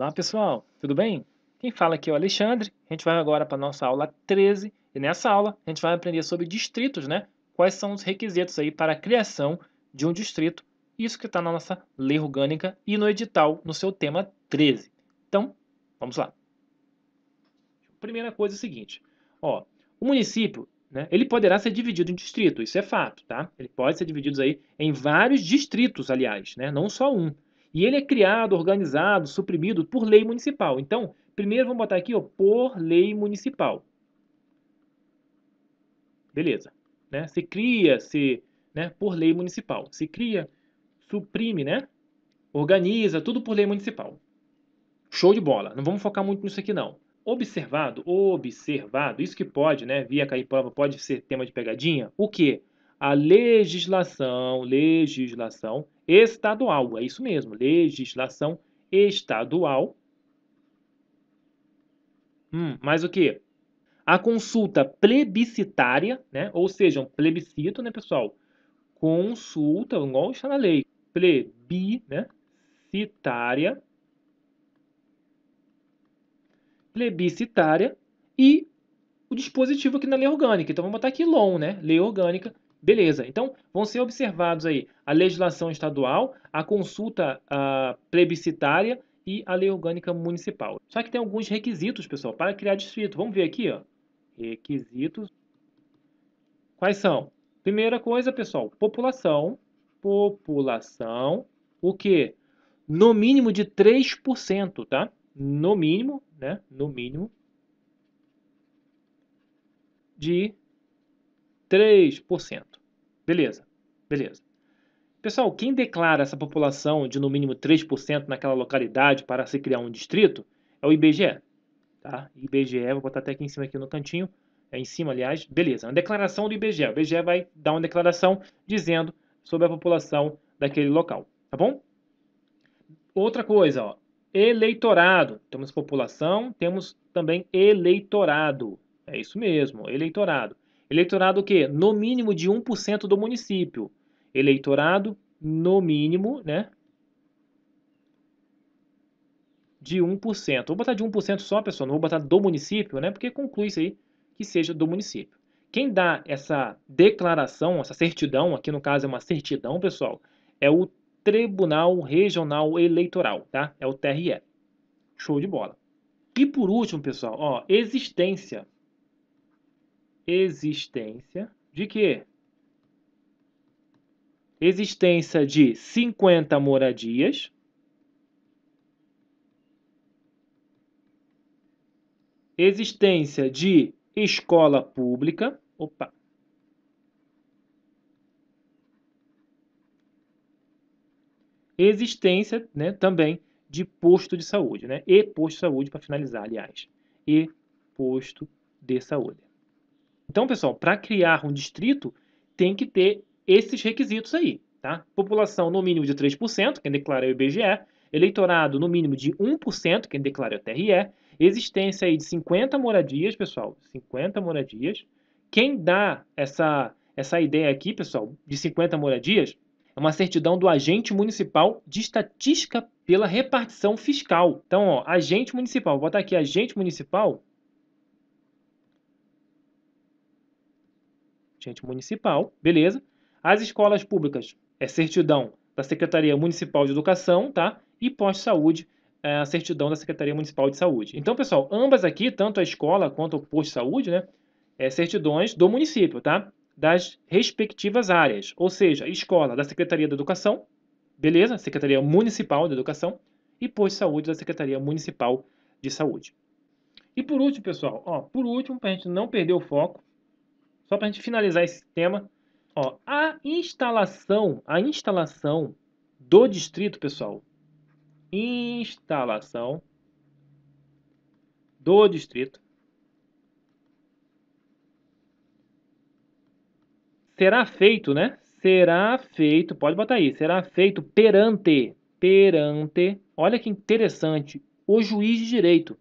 Olá pessoal, tudo bem? Quem fala aqui é o Alexandre, a gente vai agora para a nossa aula 13 e nessa aula a gente vai aprender sobre distritos, né? Quais são os requisitos aí para a criação de um distrito, isso que está na nossa lei orgânica e no edital no seu tema 13. Então, vamos lá. Primeira coisa é o seguinte, ó, o município, né, ele poderá ser dividido em distrito. isso é fato, tá? Ele pode ser dividido aí em vários distritos, aliás, né, não só um. E ele é criado, organizado, suprimido por lei municipal. Então, primeiro vamos botar aqui, ó, por lei municipal. Beleza. Né? Se cria, se, né, por lei municipal. Se cria, suprime, né? Organiza, tudo por lei municipal. Show de bola. Não vamos focar muito nisso aqui, não. Observado, observado, isso que pode, né? Via cair prova pode ser tema de pegadinha. O que? a legislação, legislação estadual, é isso mesmo, legislação estadual. Hum, mais o que? A consulta plebiscitária, né? ou seja, um plebiscito, né, pessoal? Consulta, igual está na lei, plebiscitária, plebiscitária e o dispositivo aqui na lei orgânica. Então, vamos botar aqui LOM, né? Lei orgânica Beleza, então vão ser observados aí a legislação estadual, a consulta a plebiscitária e a lei orgânica municipal. Só que tem alguns requisitos, pessoal, para criar distrito. Vamos ver aqui, ó. Requisitos. Quais são? Primeira coisa, pessoal, população. População. O que? No mínimo de 3%, tá? No mínimo, né? No mínimo de 3%. Beleza, beleza. Pessoal, quem declara essa população de no mínimo 3% naquela localidade para se criar um distrito é o IBGE. Tá? IBGE, vou botar até aqui em cima aqui no cantinho, é em cima, aliás, beleza. É a declaração do IBGE. O IBGE vai dar uma declaração dizendo sobre a população daquele local, tá bom? Outra coisa, ó, eleitorado. Temos população, temos também eleitorado. É isso mesmo, eleitorado. Eleitorado o quê? No mínimo de 1% do município. Eleitorado, no mínimo, né? De 1%. Vou botar de 1% só, pessoal. Não vou botar do município, né? Porque conclui isso aí que seja do município. Quem dá essa declaração, essa certidão, aqui no caso é uma certidão, pessoal, é o Tribunal Regional Eleitoral, tá? É o TRE. Show de bola. E por último, pessoal, ó, existência existência de quê? Existência de 50 moradias. Existência de escola pública. Opa! Existência né, também de posto de saúde, né? E posto de saúde para finalizar, aliás. E posto de saúde. Então, pessoal, para criar um distrito, tem que ter esses requisitos aí. Tá? População no mínimo de 3%, quem declara é o IBGE, eleitorado no mínimo de 1%, quem declara é o TRE, existência aí de 50 moradias, pessoal, 50 moradias. Quem dá essa, essa ideia aqui, pessoal, de 50 moradias, é uma certidão do agente municipal de estatística pela repartição fiscal. Então, ó, agente municipal, vou botar aqui agente municipal, gente municipal, beleza? As escolas públicas é certidão da Secretaria Municipal de Educação, tá? E pós-saúde, é a certidão da Secretaria Municipal de Saúde. Então, pessoal, ambas aqui, tanto a escola quanto o posto de saúde, né? É certidões do município, tá? Das respectivas áreas, ou seja, escola da Secretaria da Educação, beleza? Secretaria Municipal da Educação e posto de saúde da Secretaria Municipal de Saúde. E por último, pessoal, ó, por último, para a gente não perder o foco, só para a gente finalizar esse tema, ó, a instalação, a instalação do distrito, pessoal, instalação do distrito será feito, né? Será feito, pode botar aí, será feito perante, perante, olha que interessante, o juiz de direito,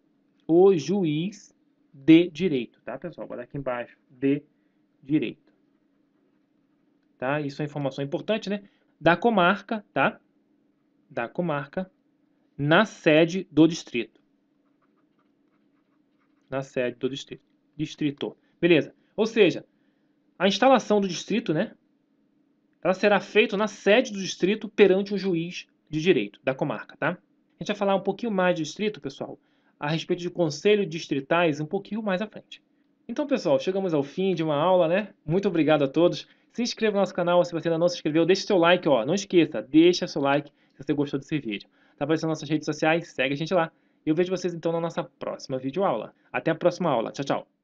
o juiz de direito, tá, pessoal? Vou aqui embaixo, de direito direito. Tá? Isso é informação importante, né? Da comarca, tá? Da comarca na sede do distrito. Na sede do distrito. Distrito. Beleza. Ou seja, a instalação do distrito, né? Ela será feita na sede do distrito perante um juiz de direito da comarca, tá? A gente vai falar um pouquinho mais de distrito, pessoal, a respeito de conselhos distritais um pouquinho mais à frente. Então, pessoal, chegamos ao fim de uma aula, né? Muito obrigado a todos. Se inscreva no nosso canal se você ainda não se inscreveu. Deixe seu like, ó. Não esqueça, deixa seu like se você gostou desse vídeo. Tá aparecendo nossas redes sociais? Segue a gente lá. Eu vejo vocês então na nossa próxima videoaula. Até a próxima aula. Tchau, tchau.